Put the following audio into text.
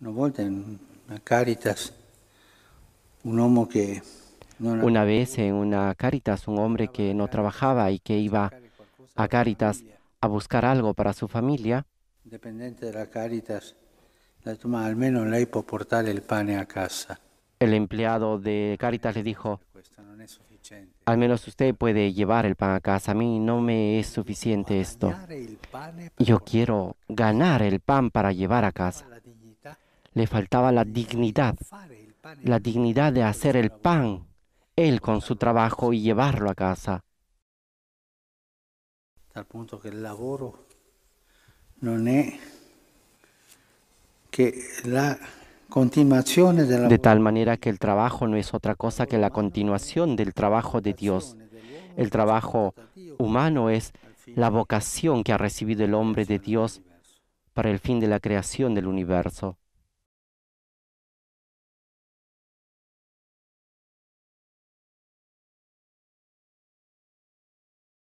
una voltea en Caritas, un homo que una vez en una Caritas, un hombre que no trabajaba y que iba a Caritas a buscar algo para su familia. Dependiente de Caritas, al menos a casa. El empleado de Caritas le dijo, al menos usted puede llevar el pan a casa, a mí no me es suficiente esto. Yo quiero ganar el pan para llevar a casa le faltaba la dignidad, la dignidad de hacer el pan, él con su trabajo y llevarlo a casa. De tal manera que el trabajo no es otra cosa que la continuación del trabajo de Dios. El trabajo humano es la vocación que ha recibido el hombre de Dios para el fin de la creación del universo.